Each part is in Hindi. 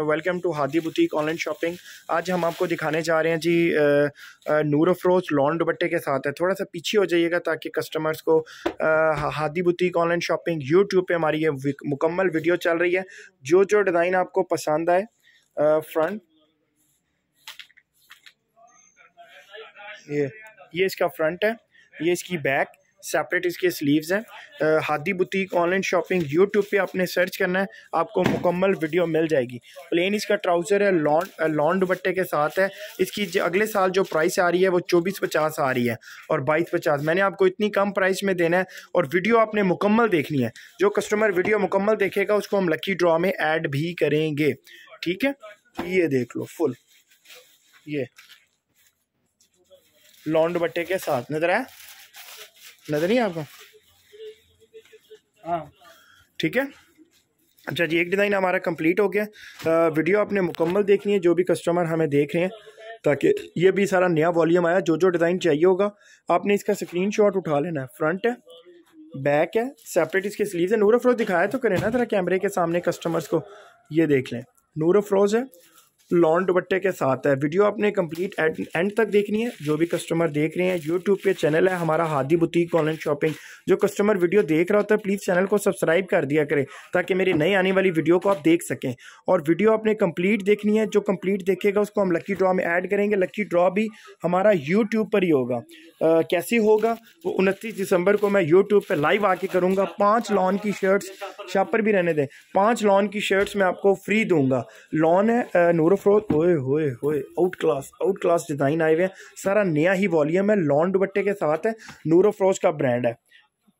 Welcome to Hadi boutique online shopping आज हम आपको दिखाने जा रहे हैं जी uh, uh, Noor Afroz lawn दुपट्टे के साथ है थोड़ा सा पीछे हो जाइएगा ताकि कस्टमर्स को आ, Hadi boutique online shopping YouTube पे हमारी ये मुकम्मल वीडियो चल रही है जो जो डिज़ाइन आपको पसंद आए फ्रंट uh, ये ये इसका फ्रंट है ये इसकी बैक सेपरेट इसके स्लीव्स हैं Hadi boutique online shopping YouTube पे आपने सर्च करना है आपको मुकम्मल वीडियो मिल जाएगी प्लेन इसका ट्राउज़र है लॉन्ड लॉन्ड बट्टे के साथ है इसकी अगले साल जो प्राइस आ रही है वो चौबीस पचास आ रही है और बाईस पचास मैंने आपको इतनी कम प्राइस में देना है और वीडियो आपने मुकम्मल देखनी है जो कस्टमर वीडियो मुकम्मल देखेगा उसको हम लकी ड्रॉ में ऐड भी करेंगे ठीक है ये देख लो फुल ये लॉन्ड बट्टे के साथ नज़र आया नजर नहीं आपको हाँ ठीक है अच्छा जी एक डिज़ाइन हमारा कंप्लीट हो गया आ, वीडियो आपने मुकम्मल देखनी है जो भी कस्टमर हमें देख रहे हैं ताकि ये भी सारा नया वॉल्यूम आया जो जो डिज़ाइन चाहिए होगा आपने इसका स्क्रीनशॉट उठा लेना है फ्रंट है बैक है सेपरेट इसके स्लीव्स है नूर अफरोज़ दिखाया तो करें ना ज़रा कैमरे के सामने कस्टमर्स को ये देख लें नूर अफरोज़ है लॉन दुपट्टे के साथ है वीडियो आपने कंप्लीट एंड तक देखनी है जो भी कस्टमर देख रहे हैं यूट्यूब पे चैनल है हमारा हादी बुटीक ऑनलाइन शॉपिंग जो कस्टमर वीडियो देख रहा होता है प्लीज़ चैनल को सब्सक्राइब कर दिया करें ताकि मेरी नई आने वाली वीडियो को आप देख सकें और वीडियो आपने कंप्लीट देखनी है जो कंप्लीट देखेगा उसको हम लक्की ड्रॉ में ऐड करेंगे लक्की ड्रॉ भी हमारा यूट्यूब पर ही होगा कैसे होगा वो उनतीस दिसंबर को मैं यूट्यूब पर लाइव आके करूँगा पाँच लॉन की शर्ट्स शॉप पर भी रहने दें पाँच लॉन की शर्ट्स मैं आपको फ्री दूंगा लॉन है नूर फ्रोज ओए होए होए out class out class design आए हुए हैं सारा नया ही वॉल्यूम है लॉन्ड दुबट्टे के साथ है नूरो फ्रोज का ब्रांड है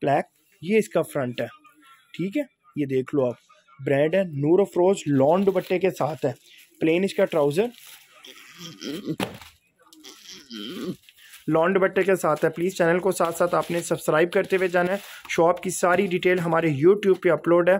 ब्लैक ये इसका फ्रंट है ठीक है ये देख लो आप ब्रांड है नूरो फ्रोज लॉन्ड दुबट्टे के साथ है प्लेन इसका ट्राउज़र लॉन्ड बट्टे के साथ है प्लीज़ चैनल को साथ साथ आपने सब्सक्राइब करते हुए जाना है शॉप की सारी डिटेल हमारे यूट्यूब पे अपलोड है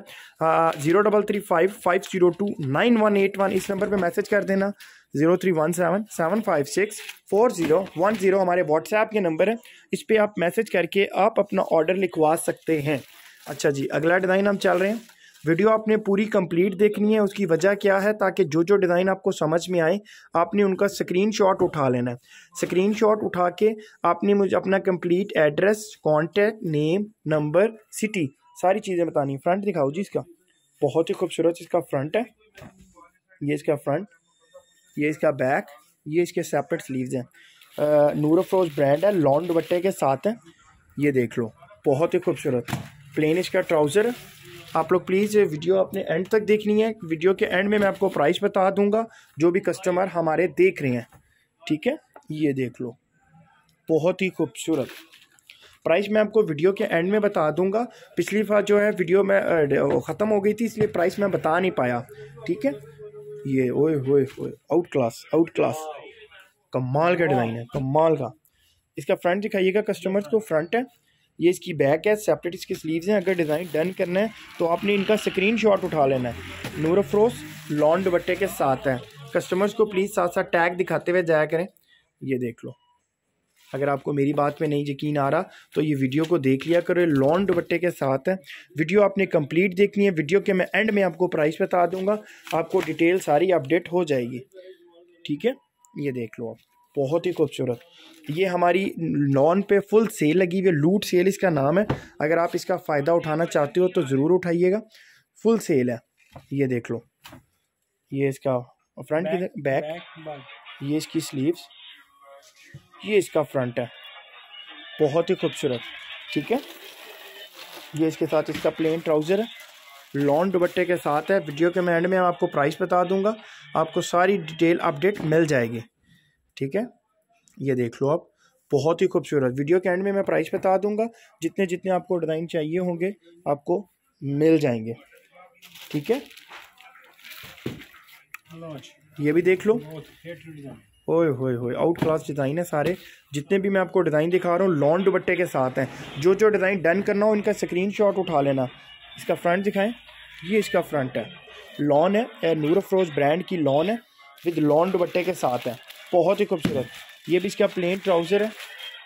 zero double three five five zero two nine one eight one इस नंबर पे मैसेज कर देना zero three one seven seven five six four zero one zero हमारे व्हाट्सएप के नंबर है इस पर आप मैसेज करके आप अपना ऑर्डर लिखवा सकते हैं अच्छा जी अगला डिज़ाइन हम चल रहे हैं वीडियो आपने पूरी कंप्लीट देखनी है उसकी वजह क्या है ताकि जो जो डिज़ाइन आपको समझ में आए आपने उनका स्क्रीन शॉट उठा लेना है स्क्रीन शॉट उठा के आपने मुझे अपना complete address contact name number city सारी चीज़ें बतानी फ्रंट दिखाओ जी इसका बहुत ही खूबसूरत इसका फ्रंट है ये इसका फ्रंट ये इसका बैक ये इसके सेपरेट स्लीव्स हैं नूर फ्रोज ब्रांड है लॉन्ड बट्टे के साथ हैं ये देख लो बहुत ही खूबसूरत प्लेन इसका ट्राउज़र आप लोग प्लीज़ ये वीडियो अपने एंड तक देखनी है वीडियो के एंड में मैं आपको प्राइस बता दूंगा जो भी कस्टमर हमारे देख रहे हैं ठीक है ये देख लो बहुत ही खूबसूरत प्राइस मैं आपको वीडियो के एंड में बता दूंगा पिछली बार जो है वीडियो में ख़त्म हो गई थी इसलिए प्राइस मैं बता नहीं पाया ठीक है ये ओए होए होए आउट क्लास आउट क्लास कमाल का डिज़ाइन है कमाल का इसका फ्रंट दिखाइएगा कस्टमर्स को फ्रंट है ये इसकी बैक है सेपरेट इसके स्लीव्स हैं अगर डिज़ाइन डन करना है तो आपने इनका स्क्रीन शॉट उठा लेना है नूर अफरोस लॉन्ड बट्टे के साथ है कस्टमर्स को प्लीज़ साथ साथ टैग दिखाते हुए जाया करें ये देख लो अगर आपको मेरी बात में नहीं यकीन आ रहा तो ये वीडियो को देख लिया करो लॉन्ड दुपट्टे के साथ है वीडियो आपने कंप्लीट देखनी है वीडियो के मैं एंड में आपको प्राइस बता दूंगा आपको डिटेल सारी अपडेट हो जाएगी ठीक है ये देख लो आप बहुत ही खूबसूरत ये हमारी लॉन पे फुल सेल लगी हुई है लूट सेल इसका नाम है अगर आप इसका फ़ायदा उठाना चाहते हो तो ज़रूर उठाइएगा फुल सेल है ये देख लो ये इसका फ्रंट बैक, बैक, बैक ये इसकी स्लीव्स ये इसका फ्रंट है बहुत ही खूबसूरत ठीक है ये इसके साथ इसका प्लेन ट्राउज़र है लॉन दुबट्टे के साथ है वीडियो के एंड में आपको प्राइस बता दूंगा आपको सारी डिटेल अपडेट मिल जाएगी ठीक है ये देख लो आप बहुत ही खूबसूरत वीडियो के एंड में मैं प्राइस बता दूंगा जितने जितने आपको डिज़ाइन चाहिए होंगे आपको मिल जाएंगे ठीक है ये भी देख लो ओए होए होए आउट क्लास डिज़ाइन है सारे जितने भी मैं आपको डिज़ाइन दिखा रहा हूँ लॉन दुबट्टे के साथ हैं जो जो डिज़ाइन डन करना हो इनका स्क्रीन शॉट उठा लेना इसका फ्रंट दिखाएं ये इसका फ्रंट है लॉन है नूर अफरोज़ ब्रांड की लॉन है विद लॉन्ड दुबट्टे के साथ है बहुत ही खूबसूरत ये भी इसका प्लेन ट्राउज़र है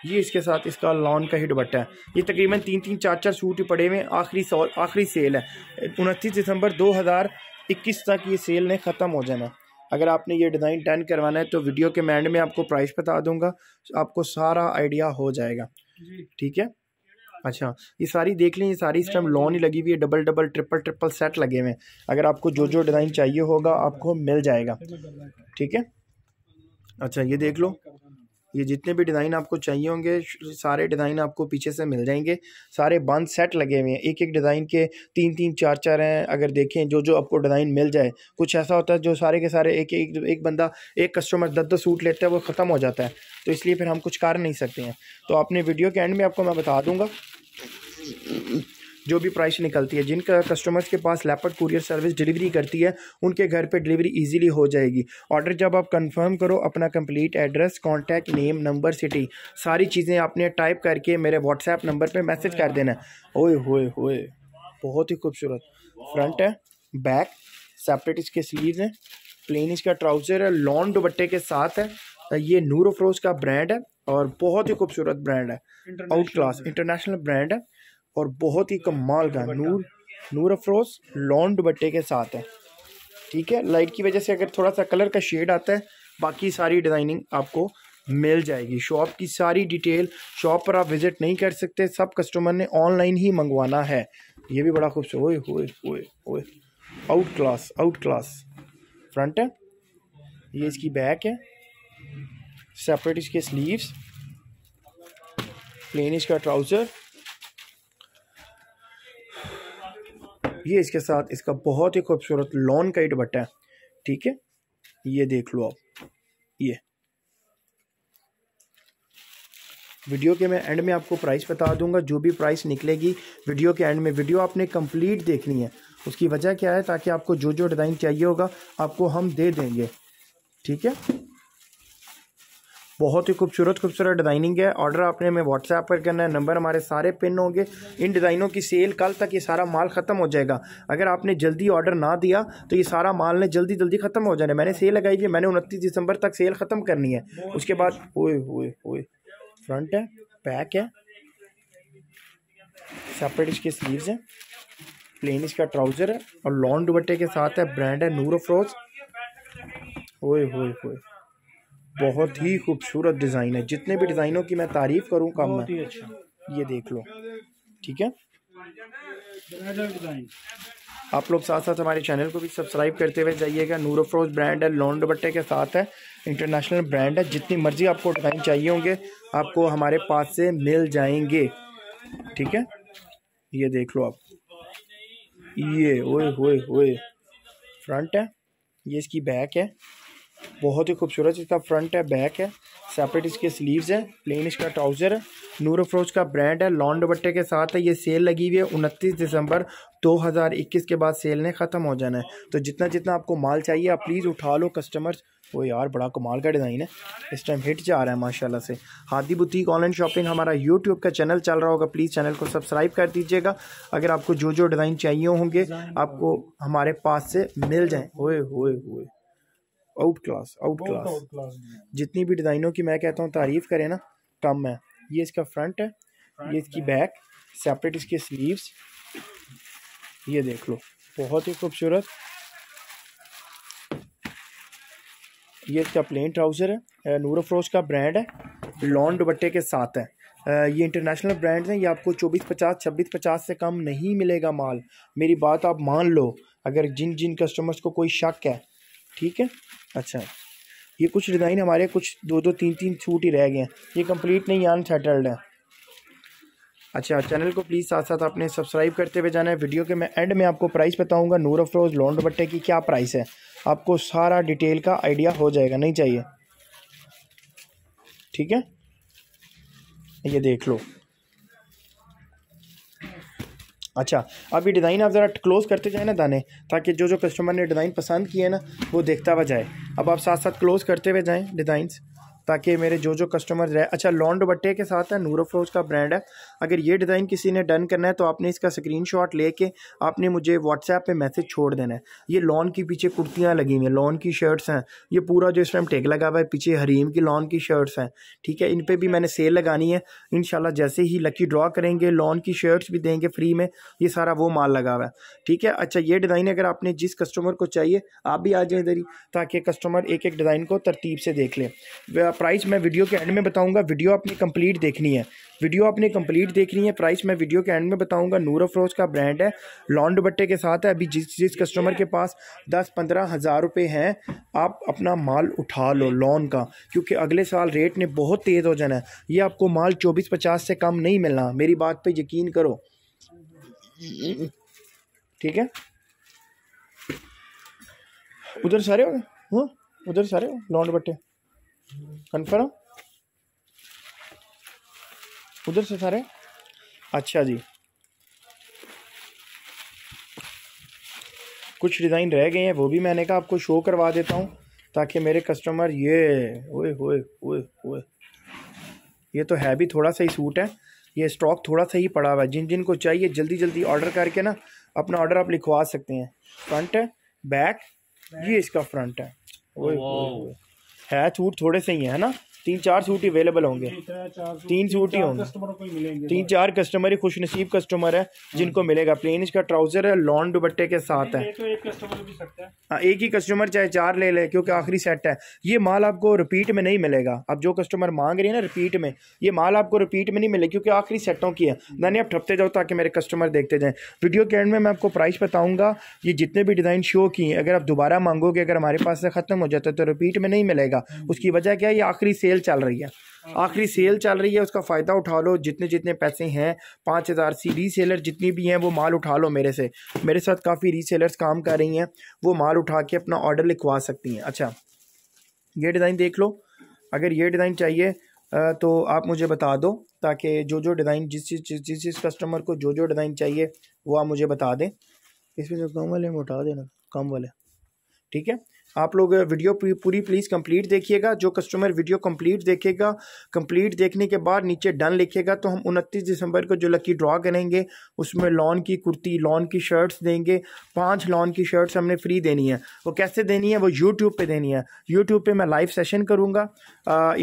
ये इसके साथ इसका लॉन का ही दुबट्टा है ये तकरीबन तीन तीन चार चार सूट ही पड़े हुए हैं आखिरी आखिरी सेल है उनतीस दिसंबर दो हज़ार इक्कीस तक ये सेल ने ख़त्म हो जाना अगर आपने ये डिज़ाइन डन करवाना है तो वीडियो के मैंड में आपको प्राइस बता दूंगा आपको सारा आइडिया हो जाएगा ठीक है अच्छा ये सारी देख लें ये सारी इस टाइम लॉन ही लगी हुई है double double triple triple set लगे हुए हैं अगर आपको जो जो डिज़ाइन चाहिए होगा आपको मिल जाएगा ठीक है अच्छा ये देख लो ये जितने भी डिज़ाइन आपको चाहिए होंगे सारे डिज़ाइन आपको पीछे से मिल जाएंगे सारे बंद सेट लगे हुए हैं एक एक डिज़ाइन के तीन तीन चार चार हैं अगर देखें जो जो आपको डिज़ाइन मिल जाए कुछ ऐसा होता है जो सारे के सारे एक एक एक बंदा एक कस्टमर दस दस सूट लेता है वो ख़त्म हो जाता है तो इसलिए फिर हम कुछ कर नहीं सकते हैं तो आपने वीडियो के एंड में आपको मैं बता दूँगा जो भी प्राइस निकलती है जिन कस्टमर्स के पास लैपटॉप कुरियर सर्विस डिलीवरी करती है उनके घर पर डिलीवरी ईजिली हो जाएगी ऑर्डर जब आप कंफर्म करो अपना complete address contact name number city सारी चीज़ें आपने टाइप करके मेरे व्हाट्सएप नंबर पर मैसेज कर देना ओए होए होए बहुत ही खूबसूरत फ्रंट है बैक सेपरेट इसके स्लीव हैं प्लेन इसका ट्राउज़र है लॉन्ग दुपट्टे के साथ है ये नूरोफ्रोज का ब्रांड है और बहुत ही खूबसूरत ब्रांड है आउट क्लास इंटरनेशनल ब्रांड है और बहुत ही कमाल का नूर नूर अफरोज लॉन्ड बट्टे के साथ है ठीक है लाइट की वजह से अगर थोड़ा सा कलर का शेड आता है बाकी सारी डिज़ाइनिंग आपको मिल जाएगी शॉप की सारी डिटेल शॉप पर आप विज़िट नहीं कर सकते सब कस्टमर ने ऑनलाइन ही मंगवाना है ये भी बड़ा खूबसूरत ओए ओए ओए out class out class front है ये इसकी बैक है सेपरेट इसके स्लीव्स प्लेन इसका ट्राउज़र ये इसके साथ इसका बहुत ही खूबसूरत लॉन का ही दुपट्टा है ठीक है ये देख लो आप ये वीडियो के मैं एंड में आपको प्राइस बता दूंगा जो भी प्राइस निकलेगी वीडियो के एंड में वीडियो आपने कंप्लीट देखनी है उसकी वजह क्या है ताकि आपको जो जो डिज़ाइन चाहिए होगा आपको हम दे देंगे ठीक है बहुत ही खूबसूरत खूबसूरत डिज़ाइनिंग है ऑर्डर आपने हमें व्हाट्सएप पर करना है नंबर हमारे सारे पिन होंगे इन डिज़ाइनों की सेल कल तक ये सारा माल ख़त्म हो जाएगा अगर आपने जल्दी ऑर्डर ना दिया तो ये सारा माल ने जल्दी जल्दी ख़त्म हो जाना मैंने सेल लगाई हुई मैंने उनतीस दिसंबर तक सेल ख़त्म करनी है उसके बाद ओए ओए ओए फ्रंट है पैक है सेपरेट इसके स्लीव्स हैं प्लेन इसका ट्राउज़र है और लॉन्ग दुपट्टे के साथ है ब्रांड है नूर अफरोज़ ओए होए होए बहुत ही खूबसूरत डिज़ाइन है जितने भी डिज़ाइनों की मैं तारीफ़ करूँ कम है अच्छा। ये देख लो ठीक है आप लोग साथ साथ हमारे चैनल को भी सब्सक्राइब करते हुए जाइएगा नूर अफरोज ब्रांड है लॉन्ड दुपट्टे के साथ है इंटरनेशनल ब्रांड है जितनी मर्ज़ी आपको डिज़ाइन चाहिए होंगे आपको हमारे पास से मिल जाएंगे ठीक है ये देख लो आप ये ओए होए होए फ्रंट है ये इसकी बैक है बहुत ही खूबसूरत इसका फ्रंट है बैक है सेपरेट इसके स्लीव्स है प्लेन इसका ट्राउज़र है नूर अफरोज का ब्रांड है लॉन्ड बट्टे के साथ है ये सेल लगी हुई है उनतीस दिसंबर 2021 के बाद सेल ने ख़त्म हो जाना है तो जितना जितना आपको माल चाहिए आप प्लीज़ उठा लो कस्टमर्स वो यार बड़ा कमाल का डिज़ाइन है इस टाइम हिट जा रहा है माशाल्लाह से हादी बुटीक ऑनलाइन शॉपिंग हमारा यूट्यूब का चैनल चल रहा होगा प्लीज़ चैनल को सब्सक्राइब कर दीजिएगा अगर आपको जो जो डिज़ाइन चाहिए होंगे आपको हमारे पास से मिल जाए होए होए होए आउट क्लास आउट क्लास जितनी भी डिज़ाइनों की मैं कहता हूँ तारीफ़ करें ना कम है ये इसका फ्रंट है ये इसकी बैक सेपरेट इसके स्लीव्स ये देख लो बहुत ही खूबसूरत ये इसका प्लेन ट्राउज़र है नूर फ्रोज का ब्रांड है लॉन्ड दुबट्टे के साथ है ये इंटरनेशनल ब्रांड्स हैं ये आपको चौबीस पचास छब्बीस पचास से कम नहीं मिलेगा माल मेरी बात आप मान लो अगर जिन जिन कस्टमर्स को कोई शक है ठीक है अच्छा ये कुछ डिज़ाइन हमारे कुछ दो दो तीन तीन छूट ही रह गए हैं ये कंप्लीट नहीं सेटल्ड है अच्छा चैनल को प्लीज़ साथ साथ आपने सब्सक्राइब करते हुए जाना है वीडियो के मैं एंड में आपको प्राइस बताऊंगा नूर अफरोज़ लॉन्ड बट्टे की क्या प्राइस है आपको सारा डिटेल का आइडिया हो जाएगा नहीं चाहिए ठीक है ये देख लो अच्छा अभी डिज़ाइन आप ज़रा क्लोज़ करते जाए ना दाने ताकि जो जो कस्टमर ने डिज़ाइन पसंद किया है ना वो देखता हुआ जाए अब आप साथ साथ क्लोज़ करते हुए जाएँ डिज़ाइंस ताकि मेरे जो जो कस्टमर रहे अच्छा लॉन्ड बट्टे के साथ है नूर अफरोज का ब्रांड है अगर ये डिज़ाइन किसी ने डन करना है तो आपने इसका स्क्रीन शॉट लेके आपने मुझे व्हाट्सएप पे मैसेज छोड़ देना है ये लॉन के पीछे कुर्तियाँ लगी हुई हैं लॉन की शर्ट्स हैं ये पूरा जो इस टाइम टेक लगा हुआ है पीछे हरीम की लॉन की शर्ट्स हैं ठीक है इन पर भी मैंने सेल लगानी है इन जैसे ही लकी ड्रॉ करेंगे लॉन की शर्ट्स भी देंगे फ्री में ये सारा वो माल लगा हुआ है ठीक है अच्छा ये डिज़ाइन अगर आपने जिस कस्टमर को चाहिए आप भी आ जाए इधर ही ताकि कस्टमर एक एक डिज़ाइन को तरतीब से देख लें प्राइस मैं वीडियो के एंड में बताऊंगा वीडियो आपने कंप्लीट देखनी है वीडियो आपने कंप्लीट देखनी है प्राइस मैं वीडियो के एंड में बताऊंगा नूर अफरोज का ब्रांड है लॉन्ड बट्टे के साथ है अभी जिस जिस कस्टमर के पास दस पंद्रह हज़ार रुपये हैं आप अपना माल उठा लो लॉन का क्योंकि अगले साल रेट ने बहुत तेज़ हो जाना है ये आपको माल चौबीस पचास से कम नहीं मिलना मेरी बात पर यकीन करो ठीक है उधर सारे हो गए हाँ? उधर सारे लॉन्ड बट्टे कन्फर्म उधर से सारे अच्छा जी कुछ डिज़ाइन रह गए हैं वो भी मैंने कहा आपको शो करवा देता हूँ ताकि मेरे कस्टमर ये ओए ओए ओए ओए ये तो है भी थोड़ा सा ही सूट है ये स्टॉक थोड़ा सा ही पड़ा हुआ है जिन जिन को चाहिए जल्दी जल्दी ऑर्डर करके ना अपना ऑर्डर आप लिखवा सकते हैं फ्रंट है बैक ये इसका फ्रंट है ओए ओए, ओए। है छूट थोड़े से ही है ना तीन चार सूट अवेलेबल होंगे तीन सूट ही होंगे तीन चार कस्टमर ही खुश नसीब कस्टमर है हाँ। जिनको मिलेगा प्लेन इसका ट्राउजर है लॉन्ग दुपट्टे के साथ है एक, तो हाँ, ही कस्टमर चाहे चार ले ले क्योंकि आखिरी सेट है ये माल आपको रिपीट में नहीं मिलेगा अब जो कस्टमर मांग रही है ना रिपीट में ये माल आपको रिपीट में नहीं मिलेगा क्योंकि आखिरी सेटों की है हम्म। मैंने आप ठपते जाओ ताकि मेरे कस्टमर देखते जाए वीडियो के एंड में मैं आपको प्राइस बताऊँगा ये जितने भी डिज़ाइन शो किए अगर आप दोबारा मांगोगे अगर हमारे पास से ख़त्म हो जाता है तो रिपीट में नहीं मिलेगा हम्म। उसकी वजह क्या है ये आखिरी सेल सेल चल रही है आखिरी सेल चल रही है उसका फ़ायदा उठा लो जितने जितने पैसे हैं पाँच हज़ार सी री सेलर जितनी भी हैं वो माल उठा लो मेरे से मेरे साथ काफ़ी री सेलर्स काम कर रही हैं वो माल उठा के अपना ऑर्डर लिखवा सकती हैं अच्छा ये डिज़ाइन देख लो अगर ये डिज़ाइन चाहिए तो आप मुझे बता दो ताकि जो जो डिज़ाइन जिस जिस जिस जिस कस्टमर को जो जो डिज़ाइन चाहिए वो आप मुझे बता दें इसमें जो कम वाले हैं उठा देना कम वाले ठीक है आप लोग वीडियो पूरी प्लीज़ कंप्लीट देखिएगा जो कस्टमर वीडियो कंप्लीट देखेगा कंप्लीट देखने के बाद नीचे डन लिखेगा तो हम 29 दिसंबर को जो लकी ड्रॉ करेंगे उसमें लॉन की कुर्ती लॉन की शर्ट्स देंगे पांच लॉन की शर्ट्स हमने फ्री देनी है वो कैसे देनी है वो यूट्यूब पर देनी है यूट्यूब पर मैं लाइव सेशन करूँगा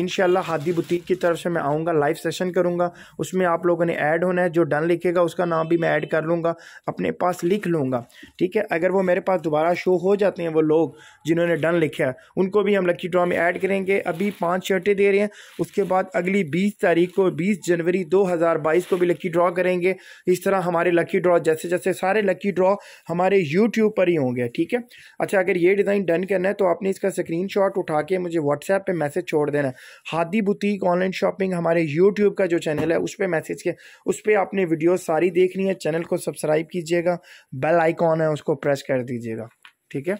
इन हादी बुटीक की तरफ से मैं आऊँगा लाइव सेशन करूँगा उसमें आप लोगों ने ऐड होना है जो डन लिखेगा उसका नाम भी मैं ऐड कर लूँगा अपने पास लिख लूँगा ठीक है अगर वो मेरे पास दोबारा शो हो जाते हैं वो लोग जिन्होंने जिन्होंने डन लिखा है उनको भी हम लकी ड्रॉ में ऐड करेंगे अभी पाँच शर्टें दे रहे हैं उसके बाद अगली बीस तारीख को बीस जनवरी दो हज़ार बाईस को भी लकी ड्रॉ करेंगे इस तरह हमारे लकी ड्रॉ जैसे जैसे सारे लकी ड्रॉ हमारे यूट्यूब पर ही होंगे ठीक है अच्छा अगर ये डिज़ाइन डन करना है तो आपने इसका स्क्रीन उठा के मुझे व्हाट्सएप पर मैसेज छोड़ देना हादी बुटीक ऑनलाइन शॉपिंग हमारे यूट्यूब का जो चैनल है उस पर मैसेज के उस पर आपने वीडियो सारी देखनी है चैनल को सब्सक्राइब कीजिएगा बेल आइकॉन है उसको प्रेस कर दीजिएगा ठीक है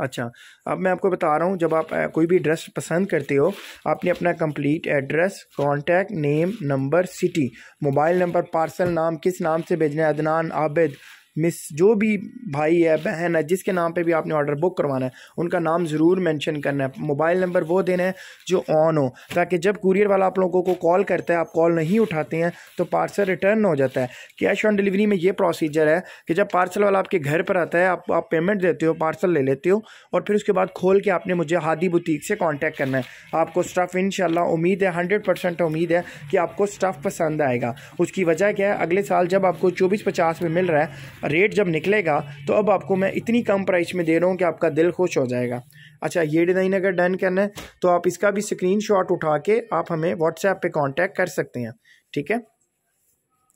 अच्छा अब मैं आपको बता रहा हूँ जब आप कोई भी एड्रेस पसंद करते हो आपने अपना complete address contact name number city mobile number parcel नाम किस नाम से भेजना है अदनान आबिद मिस जो भी भाई है बहन है जिसके नाम पे भी आपने ऑर्डर बुक करवाना है उनका नाम ज़रूर मेंशन करना है मोबाइल नंबर वो देना है जो ऑन हो ताकि जब कुरियर वाला आप लोगों को कॉल करता है आप कॉल नहीं उठाते हैं तो पार्सल रिटर्न हो जाता है कैश ऑन डिलीवरी में ये प्रोसीजर है कि जब पार्सल वाला आपके घर पर आता है आप आप पेमेंट देते हो पार्सल ले लेते हो और फिर उसके बाद खोल के आपने मुझे हादी बुटीक से कॉन्टैक्ट करना है आपको स्टफ़ इन उम्मीद है हंड्रेड परसेंट उम्मीद है कि आपको स्टफ़ पसंद आएगा उसकी वजह क्या है अगले साल जब आपको चौबीस पचास में मिल रहा है रेट जब निकलेगा तो अब आपको मैं इतनी कम प्राइस में दे रहा हूँ कि आपका दिल खुश हो जाएगा अच्छा ये डिज़ाइन अगर डन करना है तो आप इसका भी स्क्रीन उठा के आप हमें व्हाट्सएप पर कॉन्टैक्ट कर सकते हैं ठीक है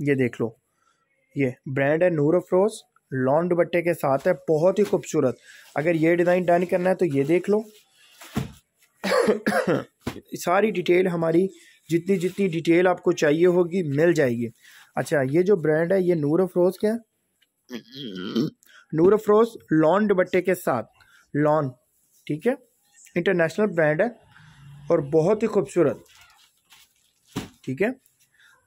ये देख लो ये ब्रांड है नूर अफरोज़ लॉन्ग दुपट्टे के साथ है बहुत ही खूबसूरत अगर ये डिज़ाइन डन करना है तो ये देख लो सारी डिटेल हमारी जितनी जितनी डिटेल आपको चाहिए होगी मिल जाएगी अच्छा ये जो ब्रांड है ये नूर अफरोज़ के हैं अफरोज लॉन दुबट्टे के साथ लॉन ठीक है इंटरनेशनल ब्रांड है और बहुत ही खूबसूरत ठीक है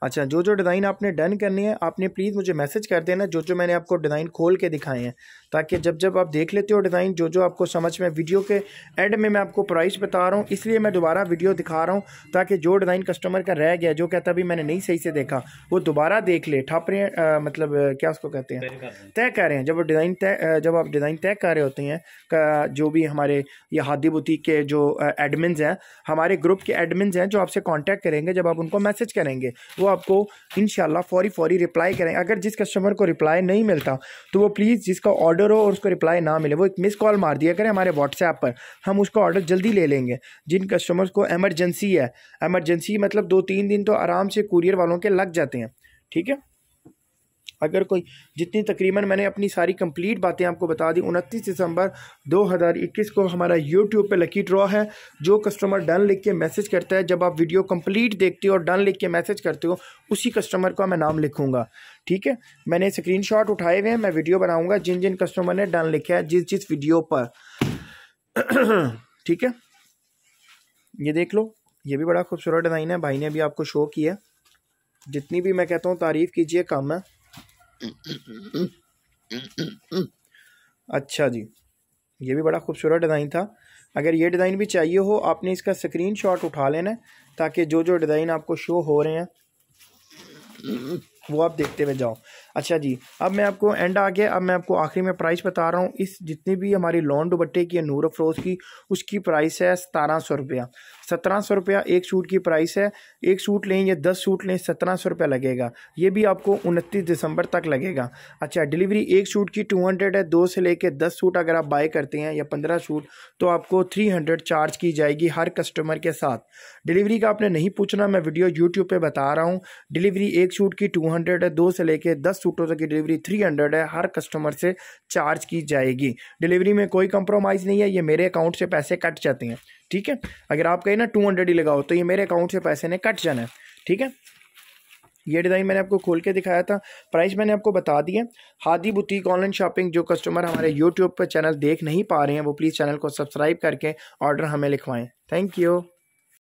अच्छा जो जो डिज़ाइन आपने डन करनी है आपने प्लीज़ मुझे मैसेज कर देना जो जो मैंने आपको डिज़ाइन खोल के दिखाए हैं ताकि जब जब आप देख लेते हो डिज़ाइन जो जो आपको समझ में वीडियो के एंड में मैं आपको प्राइस बता रहा हूँ इसलिए मैं दोबारा वीडियो दिखा रहा हूँ ताकि जो डिज़ाइन कस्टमर का रह गया जो कहता अभी मैंने नहीं सही से देखा वो दोबारा देख ले ठप रहे हैं मतलब क्या उसको कहते हैं तय कर रहे हैं जब डिज़ाइन तय जब आप डिज़ाइन तय कर रहे होते हैं जो भी हमारे ये हादी बुती के जो एडमिन हैं हमारे ग्रुप के एडमिन हैं जो आपसे कॉन्टैक्ट करेंगे जब आप उनको मैसेज करेंगे वो आपको इन फौरी फौरी रिप्लाई करेंगे अगर जिस कस्टमर को रिप्लाई नहीं मिलता तो वो प्लीज़ जिसका ऑर्डर ऑर्डर हो और उसको रिप्लाई ना मिले वो एक मिस कॉल मार दिया करें हमारे व्हाट्सएप पर हम उसको ऑर्डर जल्दी ले लेंगे जिन कस्टमर्स को एमरजेंसी है एमरजेंसी मतलब दो तीन दिन तो आराम से कुरियर वालों के लग जाते हैं ठीक है अगर कोई जितनी तकरीबन मैंने अपनी सारी कंप्लीट बातें आपको बता दी उनतीस दिसंबर 2021 को हमारा यूट्यूब पे लकी ड्रॉ है जो कस्टमर डन लिख के मैसेज करता है जब आप वीडियो कंप्लीट देखते हो और डन लिख के मैसेज करते हो उसी कस्टमर का मैं नाम लिखूंगा ठीक है मैंने स्क्रीन उठाए हुए हैं मैं वीडियो बनाऊँगा जिन जिन कस्टमर ने डन लिखा है जिस जिस वीडियो पर ठीक है ये देख लो ये भी बड़ा खूबसूरत डिज़ाइन है भाई ने भी आपको शो किया जितनी भी मैं कहता हूँ तारीफ़ कीजिए कम है अच्छा जी ये भी बड़ा खूबसूरत डिज़ाइन था अगर ये डिज़ाइन भी चाहिए हो आपने इसका स्क्रीन शॉट उठा लेना है ताकि जो जो डिज़ाइन आपको शो हो रहे हैं वो आप देखते हुए जाओ अच्छा जी अब मैं आपको एंड आ गया अब मैं आपको आखिरी में प्राइस बता रहा हूँ इस जितनी भी हमारी लॉन् दुबट्टे की है नूर अफरोज़ की उसकी प्राइस है सतारह सौ रुपया सत्रह सौ रुपया एक सूट की प्राइस है एक सूट लें या दस सूट लें सत्रह सौ रुपया लगेगा ये भी आपको उनतीस दिसंबर तक लगेगा अच्छा डिलीवरी एक सूट की टू हंड्रेड है दो से लेके दस सूट अगर आप बाय करते हैं या पंद्रह सूट तो आपको थ्री हंड्रेड चार्ज की जाएगी हर कस्टमर के साथ डिलीवरी का आपने नहीं पूछना मैं वीडियो यूट्यूब पर बता रहा हूँ डिलीवरी एक सूट की टू हंड्रेड है दो से कर दस सूटों की डिलीवरी थ्री हंड्रेड है हर कस्टमर से चार्ज की जाएगी डिलीवरी में कोई कंप्रोमाइज़ नहीं है ये मेरे अकाउंट से पैसे कट जाते हैं ठीक है अगर आप कहीं ना टू हंड्रेड ही लगाओ तो ये मेरे अकाउंट से पैसे ने कट जाना है ठीक है ये डिज़ाइन मैंने आपको खोल के दिखाया था प्राइस मैंने आपको बता दी है हादी बुटीक ऑनलाइन शॉपिंग जो कस्टमर हमारे यूट्यूब पर चैनल देख नहीं पा रहे हैं वो प्लीज़ चैनल को सब्सक्राइब करके ऑर्डर हमें लिखवाएँ थैंक यू